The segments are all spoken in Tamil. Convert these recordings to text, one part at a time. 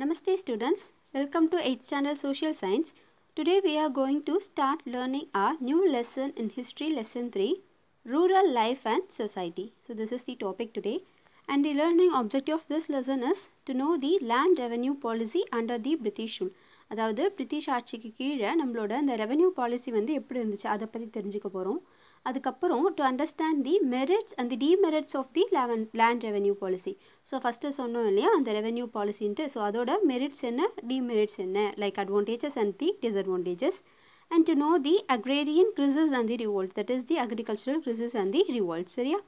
Namaste students, welcome to 8th standard social science. Today we are going to start learning our new lesson in history lesson 3 rural life and society. So this is the topic today and the learning objective of this lesson is to know the land revenue policy under the British rule. அதாவது பிரிட்டிஷ் ஆட்சிக்கு கீழே நம்மளோட அந்த ரெவென்யூ பாலிசி வந்து எப்படி அதுக்கப்புறம் to understand the merits and the demerits of the லேவன் land revenue policy so first சொன்னோம் இல்லையா அந்த ரெவென்யூ பாலிசின்ட்டு ஸோ அதோட மெரிட்ஸ் என்ன டிமெரிட்ஸ் என்ன like advantages and the disadvantages and to know the agrarian crisis and the revolt that is the agricultural crisis and the revolt சரியா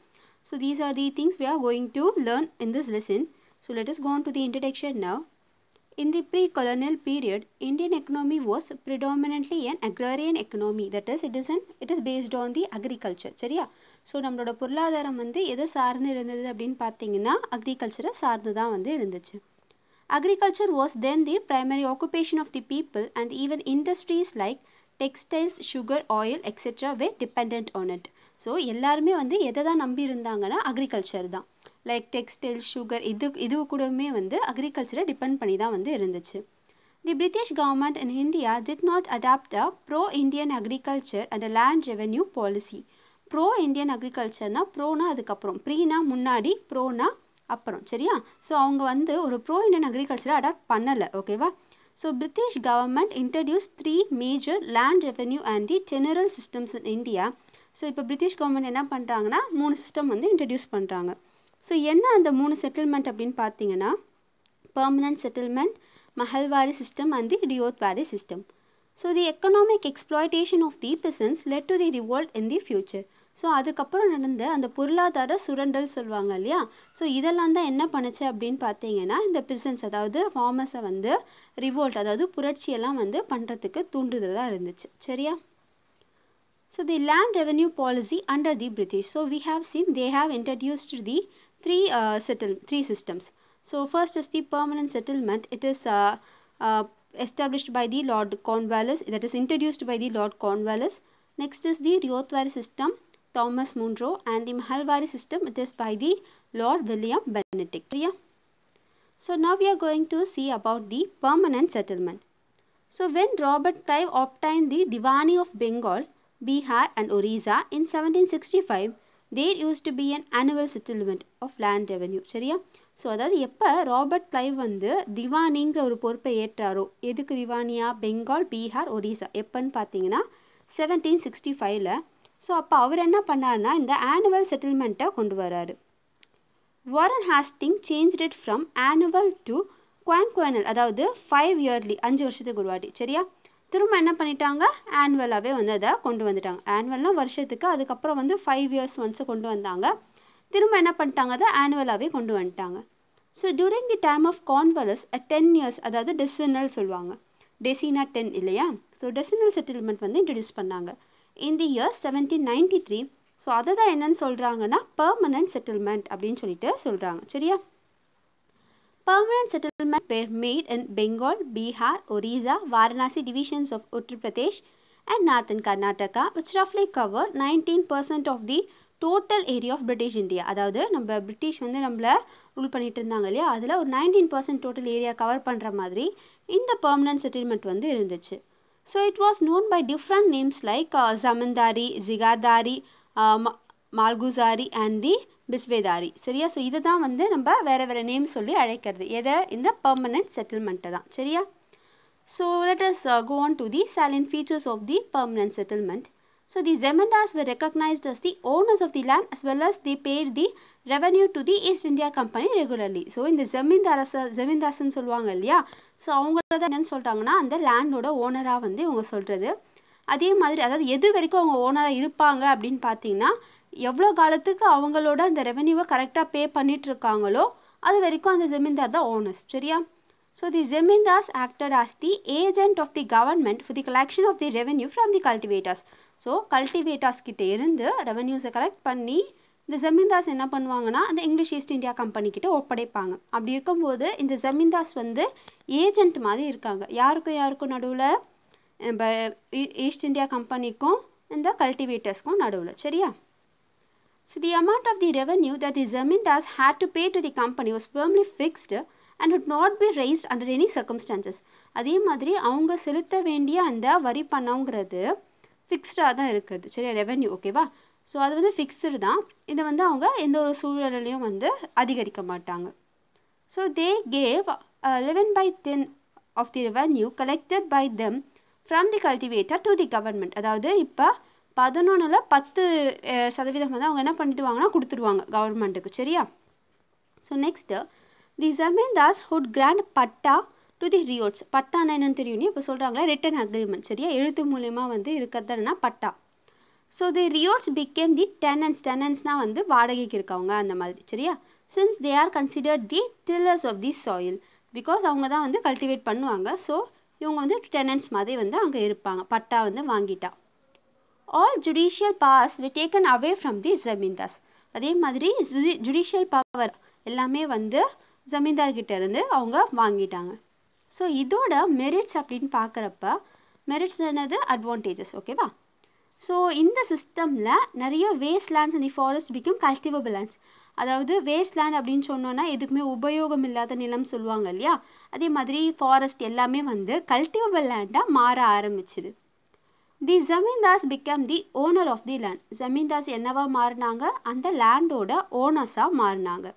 so these are the things we are going to learn in this lesson so let us go to the introduction now In the pre-colonial period, Indian economy was predominantly an agrarian economy. That is, it is an it is based on the agriculture. சரியா ஸோ நம்மளோட பொருளாதாரம் வந்து எதை சார்ந்து இருந்தது அப்படின்னு பார்த்தீங்கன்னா அக்ரிகல்ச்சரை சார்ந்து தான் வந்து இருந்துச்சு agriculture was then the primary occupation of the people and even industries like textiles sugar oil etcetera were depend on it so எல்லாருமே வந்து எதை தான் நம்பி இருந்தாங்கன்னா அக்ரிகல்ச்சர் தான் லைக் டெக்ஸ்டைல் சுகர் இது இது கூடவுமே வந்து அக்ரிகல்ச்சரை டிபெண்ட் பண்ணி தான் வந்து இருந்துச்சு the British government in India did not adopt a pro Indian agriculture and land revenue policy pro Indian அக்ரிகல்ச்சர்னால் ப்ரோனா அதுக்கப்புறம் ப்ரீனா முன்னாடி ப்ரோனா அப்புறம் சரியா ஸோ அவங்க வந்து ஒரு ப்ரோ இண்டியன் அக்ரிகல்ச்சரை அடாப்ட் பண்ணலை ஓகேவா so British government introduce three major land revenue and the general systems in India so இப்போ பிரிட்டிஷ் கவர்மெண்ட் என்ன பண்ணுறாங்கன்னா மூணு சிஸ்டம் வந்து இன்ட்ரடியூஸ் பண்ணுறாங்க ஸோ என்ன அந்த மூணு செட்டில்மெண்ட் அப்படின்னு பார்த்தீங்கன்னா permanent settlement, system and the ryotwari system so the economic exploitation of the peasants led to the revolt in the future so அதுக்கப்புறம் நடந்த அந்த பொருளாதார சுரண்டல் சொல்லுவாங்க இல்லையா ஸோ இதெல்லாம் தான் என்ன பண்ணுச்சு அப்படின்னு பார்த்தீங்கன்னா இந்த பிசன்ஸ் அதாவது ஃபார்மர்ஸை வந்து ரிவோல்ட் அதாவது புரட்சியெல்லாம் வந்து பண்ணுறதுக்கு தூண்டுதலாக இருந்துச்சு சரியா so the land revenue policy under the British so we have seen they have introduced the three uh, settle three systems. So first is the permanent settlement. It is uh, uh, established by the Lord Cornwallis. That is introduced by the Lord Cornwallis. Next is the Riotwari system, Thomas Munro, and the Mahalwari system. It is by the Lord William Benedict. Yeah. So now we are going to see about the permanent settlement. So when Robert Clive obtained the Diwani of Bengal, Bihar and Orissa in 1765, there used to be an annual settlement of land revenue சரியா ஸோ அதாவது எப்போ ராபர்ட் கிளைவ் வந்து திவானிங்கிற ஒரு பொறுப்பை ஏற்றாரோ எதுக்கு திவானியா பெங்கால் பீகார் ஒடிசா எப்போன்னு பார்த்தீங்கன்னா செவன்டீன் சிக்ஸ்டி ஃபைவ்ல ஸோ அப்போ அவர் என்ன பண்ணார்னா இந்த ஆனுவல் செட்டில்மெண்ட்டை கொண்டு வராரு Warren Hastings change it from annual to quinquennial அதாவது ஃபைவ் இயர்லி அஞ்சு வருஷத்துக்கு ஒரு வாட்டி சரியா திரும்ப என்ன பண்ணிட்டாங்க ஆனுவலாகவே வந்து அதை கொண்டு வந்துட்டாங்க ஆனுவல்னால் வருஷத்துக்கு அதுக்கப்புறம் வந்து ஃபைவ் இயர்ஸ் ஒன்ஸு கொண்டு வந்தாங்க திரும்ப என்ன பண்ணிட்டாங்க அதை ஆனுவலாகவே கொண்டு வந்துட்டாங்க so during the time of Cornwallis ten years அதாவது டெசினல் சொல்லுவாங்க டெசினா டென் இல்லையா ஸோ டெசினல் செட்டில்மெண்ட் வந்து இன்ட்ரடியூஸ் பண்ணாங்க இந்த year seventeen ninety three so அதை தான் என்னன்னு சொல்கிறாங்கன்னா பர்மனன்ட் செட்டில்மெண்ட் அப்படின்னு சொல்லிட்டு சொல்கிறாங்க சரியா Permanent settlements were made in Bengal, Bihar, Orissa, Varanasi divisions of Uttar Pradesh and northern Karnataka which cover nineteen percent of the total area of British India அதாவது நம்ம பிரிட்டிஷ் வந்து நம்மளை ரூல் பண்ணிட்டு இருந்தாங்க இல்லையா அதில் ஒரு nineteen percent total area cover பண்ணுற மாதிரி இந்த பர்மனன்ட் செட்டில்மெண்ட் வந்து இருந்துச்சு so it was known by different names like zamindari jagirdari malguzari and the biswedari சரியா ஸோ இதை தான் வந்து நம்ம வேறு வேறு நேம் சொல்லி அழைக்கிறது எதை இந்த பர்மனெண்ட் செட்டில்மெண்ட்டை தான் சரியா so let us go on to the salient features of the permanent settlement so the zamindars were recognized as the owners of the land as well as the paid the revenue to the East India Company regularly so இந்த ஜமீன்தாரஸ் ஜமீன்தாஸ்ன்னு சொல்லுவாங்க இல்லையா ஸோ அவங்கள தான் என்னென்னு சொல்லிட்டாங்கன்னா அந்த லேண்டோட ஓனராக வந்து இவங்க சொல்கிறது அதே மாதிரி அதாவது எது வரைக்கும் அவங்க ஓனராக இருப்பாங்க அப்படின்னு பார்த்தீங்கன்னா எவ்வளோ காலத்துக்கு அவங்களோட அந்த ரெவென்யூவை கரெக்டாக பே இருக்காங்களோ அது வரைக்கும் அந்த ஜமீன்தார் தான் ஓனர்ஸ் சரியா so the zamindars acted as the agent of the government for the collection of the revenue from the cultivators so cultivators கிட்ட இருந்து ரெவென்யூஸை கலெக்ட் பண்ணி இந்த ஜமீன்தாஸ் என்ன பண்ணுவாங்கன்னா அந்த இங்கிலீஷ் ஈஸ்ட் இந்தியா கம்பெனிக்கிட்ட ஒப்படைப்பாங்க அப்படி இருக்கும்போது இந்த ஜமீன்தாஸ் வந்து ஏஜென்ட் மாதிரி இருக்காங்க யாருக்கும் யாருக்கும் நடுவில் நம்ம ஈஸ்ட் இந்தியா கம்பெனிக்கும் e-, இந்த கல்டிவேட்டர்ஸ்க்கும் நடுவில் சரியா So the amount of the revenue that the Zamindas had to pay to the company was firmly fixed and would not be raised under any circumstances அதே மாதிரி அவங்க செலுத்த வேண்டிய அந்த வரி பணங்கிறது ஃபிக்ஸ்டாக தான் இருக்குது சரியா ரெவென்யூ ஓகேவா ஸோ அது வந்து ஃபிக்ஸ்டு தான் இதை வந்து அவங்க எந்த ஒரு சூழலையும் வந்து அதிகரிக்க மாட்டாங்க so they gave eleven by ten of the revenue collected by them from the cultivator to the government அதாவது இப்போ பதினொன்றில் பத்து சதவீதம் வந்து அவங்க என்ன பண்ணிடுவாங்கன்னா கொடுத்துருவாங்க கவர்மெண்ட்டுக்கு சரியா so next the zamindars had grant patta to the ryots பட்டானா என்னன்னு தெரியும் இப்போ சொல்கிறாங்களே ரிட்டன் அக்ரிமெண்ட் சரியா எழுத்து மூலயமா வந்து இருக்கிறது என்னன்னா பட்டா ஸோ தி ரியோட்ஸ் பிகேம் தி டெனன்ஸ் டெனன்ஸ்னால் வந்து வாடகைக்கு இருக்கவங்க அந்த மாதிரி சரியா since they are considered the tillers of the soil because அவங்க தான் வந்து கல்டிவேட் பண்ணுவாங்க ஸோ இவங்க வந்து டெனன்ஸ் மாதிரி வந்து அங்கே இருப்பாங்க பட்டா வந்து வாங்கிட்டா all judicial powers were taken away from the zamindars அதே மாதிரி ஜுடிஷியல் பவர் எல்லாமே வந்து ஜமீன்தார்கிட்ட இருந்து அவங்க வாங்கிட்டாங்க ஸோ இதோட மெரிட்ஸ் அப்படின்னு பார்க்குறப்ப மெரிட்ஸ் என்னது அட்வான்டேஜஸ் ஓகேவா ஸோ இந்த சிஸ்டமில் நிறைய வேஸ்ட் லேண்ட்ஸ் இந்த ஃபாரஸ்ட் பிகம் கல்டிவபிள் லேண்ட்ஸ் அதாவது வேஸ்ட் லேண்ட் அப்படின்னு சொன்னோன்னா எதுக்குமே உபயோகம் இல்லாத நிலம் சொல்லுவாங்க இல்லையா அதே மாதிரி ஃபாரஸ்ட் எல்லாமே வந்து கல்டிவபிள் லேண்டாக மாற ஆரம்பிச்சுது the zamindars become the owner of the land zamindars என்னவா மாறினாங்க அந்த லேண்டோட ஓனர்ஸாக மாறினாங்க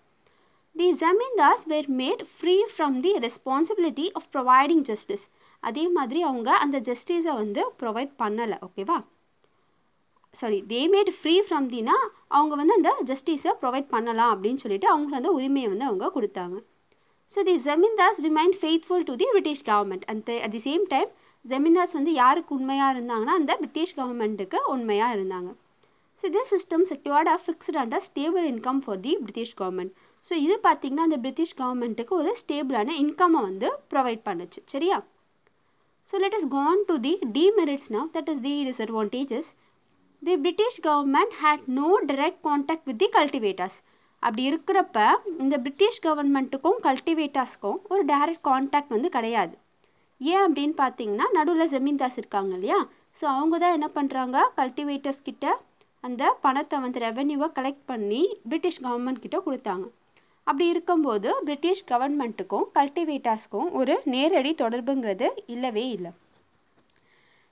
the zamindars were made free from the responsibility of providing justice அதே மாதிரி அவங்க அந்த ஜஸ்டிஸை வந்து ப்ரொவைட் பண்ணலை ஓகேவா sorry they made free from தினா அவங்க வந்து அந்த ஜஸ்டிஸை ப்ரொவைட் பண்ணலாம் அப்படின்னு சொல்லிட்டு அவங்களுக்கு அந்த உரிமையை வந்து அவங்க கொடுத்தாங்க so the zamindars remained faithful to the British government அந்த at the same time zamindars வந்து யாருக்கு உண்மையாக இருந்தாங்கன்னா அந்த பிரிட்டிஷ் கவர்மெண்ட்டுக்கு உண்மையாக இருந்தாங்க ஸோ இதே system secured a fixed and stable income for the British government so இது பார்த்திங்கன்னா அந்த பிரிட்டிஷ் கவர்மெண்ட்டுக்கு ஒரு ஸ்டேபிளான இன்கம்மை வந்து ப்ரொவைட் பண்ணுச்சு சரியா so let us come to the demerits now that is the disadvantages the British government had no direct contact with the cultivators அப்படி இருக்கிறப்ப இந்த பிரிட்டிஷ் கவர்மெண்ட்டுக்கும் கல்டிவேட்டர்ஸ்க்கும் ஒரு டைரக்ட் காண்டாக்ட் வந்து கிடையாது ஏன் அப்படின்னு பார்த்தீங்கன்னா நடுவில் ஜமீன்தாஸ் இருக்காங்க இல்லையா ஸோ அவங்க தான் என்ன பண்ணுறாங்க கல்டிவேட்டர்ஸ் கிட்ட அந்த பணத்தை வந்து ரெவென்யூவை கலெக்ட் பண்ணி பிரிட்டிஷ் கவர்மெண்ட் கிட்ட கொடுத்தாங்க அப்படி இருக்கும்போது பிரிட்டிஷ் கவர்மெண்ட்டுக்கும் கல்டிவேட்டர்ஸ்க்கும் ஒரு நேரடி தொடர்புங்கிறது இல்லவே இல்லை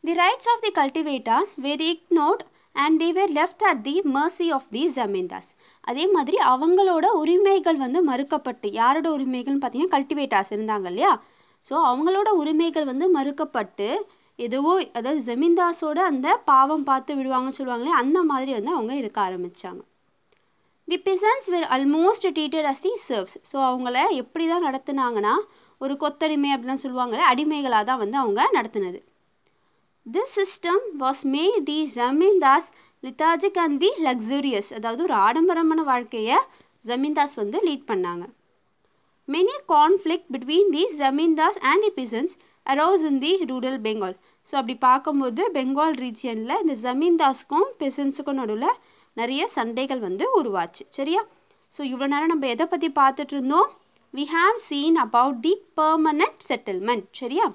the rights of the cultivators very ignored and the were left at the mercy of the zamindars அதே மாதிரி அவங்களோட உரிமைகள் வந்து மறுக்கப்பட்டு யாரோட உரிமைகள்னு பார்த்தீங்கன்னா கல்டிவேட்டர்ஸ் இருந்தாங்க இல்லையா ஸோ அவங்களோட உரிமைகள் வந்து மறுக்கப்பட்டு எதுவோ அதாவது ஜமீன்தாஸோட அந்த பாவம் பார்த்து விடுவாங்கன்னு சொல்லுவாங்களே அந்த மாதிரி வந்து அவங்க இருக்க ஆரம்பித்தாங்க தி பிசன்ஸ் வேர் அல்மோஸ்ட் டீட்டட் அஸ் தி சர்வ்ஸ் ஸோ அவங்கள எப்படி தான் நடத்துனாங்கன்னா ஒரு கொத்தடிமை அப்படிலாம் சொல்லுவாங்களே அடிமைகளாக தான் வந்து அவங்க நடத்தினது this system was made the zamindars lethargic and the luxurious அதாவது ஒரு ஆடம்பரமான வாழ்க்கையை ஜமீன்தாஸ் வந்து லீட் பண்ணாங்க Many conflict between the zamindars and the peasants arose in the rural Bengal so அப்படி பார்க்கும்போது பெங்கால் ரீஜியனில் இந்த ஜமீன்தாஸுக்கும் பெசன்ஸுக்கும் நடுவில் நிறைய சண்டைகள் வந்து உருவாச்சு சரியா ஸோ இவ்வளோ நேரம் நம்ம எதை பற்றி பார்த்துட்டு இருந்தோம் we have seen about the permanent settlement சரியா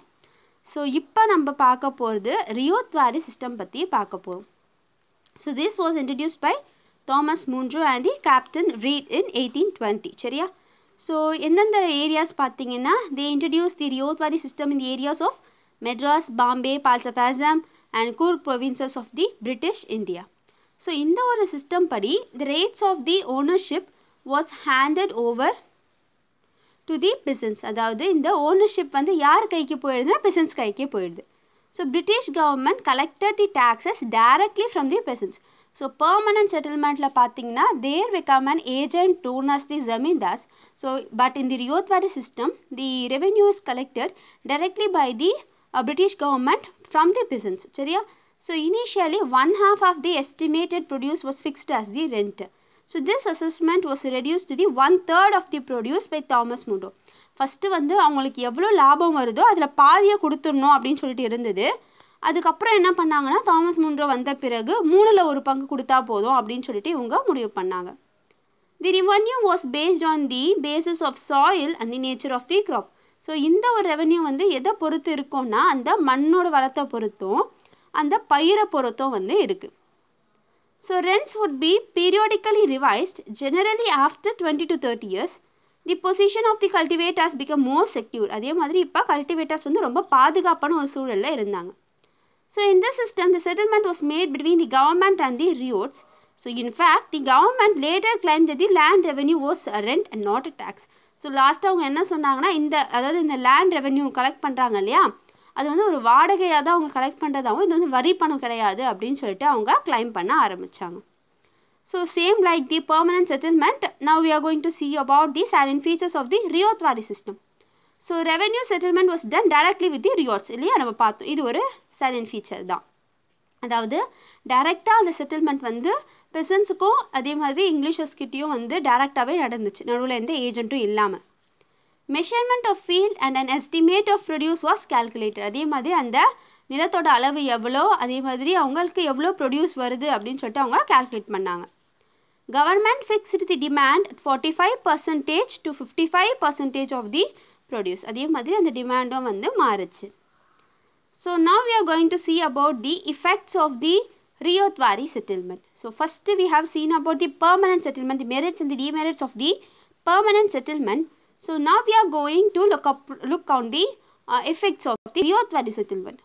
ஸோ இப்போ நம்ம பார்க்க போகிறது ரியோத்வாரி சிஸ்டம் பற்றி பார்க்க போகிறோம் so this was introduce by Thomas Munro and the captain Read in eighteen twenty சரியா ஸோ எந்தெந்த ஏரியாஸ் பார்த்தீங்கன்னா they introduce the Ryotwari system in the areas of Madras Bombay parts of Assam and Coorg provinces of the British India so இந்த ஒரு சிஸ்டம் படி the rates of the ownership was handed over to the peasants அதாவது இந்த ஓனர்ஷிப் வந்து யார் கைக்கு போயிடுதுன்னா பிசன்ஸ் கைக்கே போயிடுது so British government collected the taxes directly from the peasants so permanent செட்டில்மெண்ட்டில் பார்த்தீங்கன்னா there become an agent known as the zamindars. So, but in the Riyotwari system, the revenue is collected directly by the uh, British government from the peasants. சரியா So, initially, one half of the estimated produce was fixed as the rent. So, this assessment was reduced to the one third of the produce by Thomas Mundo. First வந்து அவங்களுக்கு எவ்வளோ லாபம் வருதோ அதில் பாதியை கொடுத்துடணும் அப்படின்னு சொல்லிட்டு இருந்தது அதுக்கப்புறம் என்ன பண்ணாங்கன்னா தாமஸ் முன்றோ வந்த பிறகு மூணில் ஒரு பங்கு கொடுத்தா போதும் அப்படின்னு சொல்லிட்டு இவங்க முடிவு பண்ணாங்க the revenue was based on the basis of soil and the nature of the crop so இந்த ஒரு ரெவன்யூ வந்து எதை பொறுத்து இருக்கும்னா அந்த மண்ணோட வளத்தை பொறுத்தும் அந்த பயிரை பொறுத்தும் வந்து இருக்குது so rents would be periodically revised generally after twenty to thirty years the position of the cultivators become more secure அதே மாதிரி இப்போ கல்டிவேட்டர்ஸ் வந்து ரொம்ப பாதுகாப்பான ஒரு சூழலில் இருந்தாங்க ஸோ இந்த system the settlement settlement was made between government and the ryots so in fact the government later claim the land the land revenue was a rent and so லாஸ்ட்டாக அவங்க என்ன சொன்னாங்கன்னா இந்த அதாவது இந்த லேண்ட் ரெவன்யூ கலெக்ட் பண்ணுறாங்க இல்லையா அது வந்து ஒரு வாடகையாக தான் அவங்க கலெக்ட் பண்ணுறதாகவும் இது வந்து வரி பணம் கிடையாது அப்படின்னு சொல்லிட்டு அவங்க கிளைம் பண்ண ஆரம்பித்தாங்க so same like the permanent settlement now we are going to see about the salient features of the Ryotwari system so revenue settlement was done directly with the ryots இல்லையா நம்ம பார்த்தோம் இது ஒரு சடன் ஃபீச்சர் தான் அதாவது டைரெக்டாக அந்த செட்டில்மெண்ட் வந்து பெசன்ஸுக்கும் அதே மாதிரி இங்கிலீஷர்ஸ்கிட்டையும் வந்து டைரெக்டாகவே நடந்துச்சு நடுவில் எந்த ஏஜென்ட்டும் இல்லாமல் measurement of field and and estimate of produce was calculator அதே மாதிரி அந்த நிலத்தோட அளவு எவ்வளோ அதே மாதிரி அவங்களுக்கு எவ்வளோ ப்ரொடியூஸ் வருது அப்படின்னு சொல்லிட்டு அவங்க கேல்குலேட் பண்ணாங்க government fixed the demand forty five percentage to fifty five percentage of the produce அதே மாதிரி அந்த டிமாண்டும் வந்து மாறுச்சு So now we are going to see about the effects of the Riotwari settlement. So first we have seen about the permanent settlement, the merits and the demerits of the permanent settlement. So now we are going to look up, look on the uh, effects of the Riotwari settlement.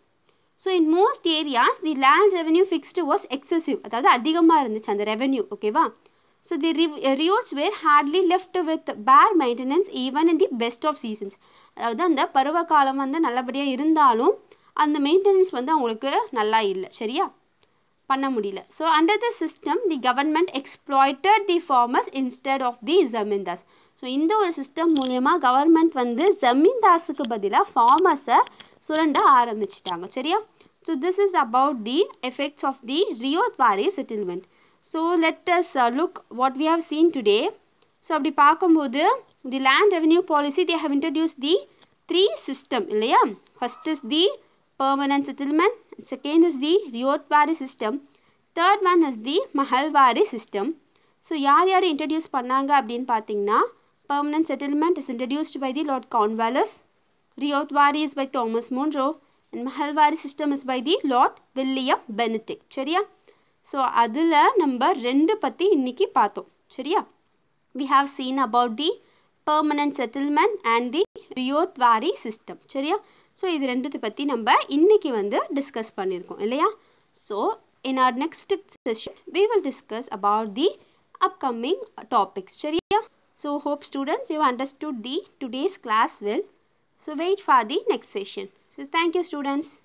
So in most areas, the land revenue fixed was excessive. அதாவது the இருந்துச்சு அந்த ரெவென்யூ ஓகேவா so the ryots were hardly left with bare maintenance even in the best of seasons அதாவது அந்த பருவ காலம் வந்து அந்த மெயின்டெனன்ஸ் வந்து அவங்களுக்கு நல்லா இல்லை சரியா பண்ண முடியல so under the system the government exploited the farmers instead of the zamindars so இந்த ஒரு சிஸ்டம் மூலயமா கவர்மெண்ட் வந்து ஜமீன்தாஸுக்கு பதிலாக ஃபார்மர்ஸை சுரண்ட ஆரம்பிச்சிட்டாங்க சரியா so this is about the effects of the Ryotwari settlement so let us look what we have seen today so அப்படி பார்க்கும்போது the land revenue policy they have introduce the three system இல்லையா first is the permanent settlement. Second is the Ryotwari system. Third one is the Mahalwari system. So, yar introduced. introduce pannanga abdin pating na. Permanent settlement is introduced by the Lord Cornwallis. Ryotwari is by Thomas Munro. And Mahalwari system is by the Lord William Benedict. Chariya. So, adhila number rendu pati inniki pato. Chariya. We have seen about the permanent settlement and the Ryotwari system. Chariya. So இது ரெண்டுத்தை பற்றி நம்ம இன்றைக்கி வந்து டிஸ்கஸ் பண்ணியிருக்கோம் இல்லையா so in our next session we will discuss about the upcoming topics சரியா so hope students you understood the today's class will so wait for the next session so thank you students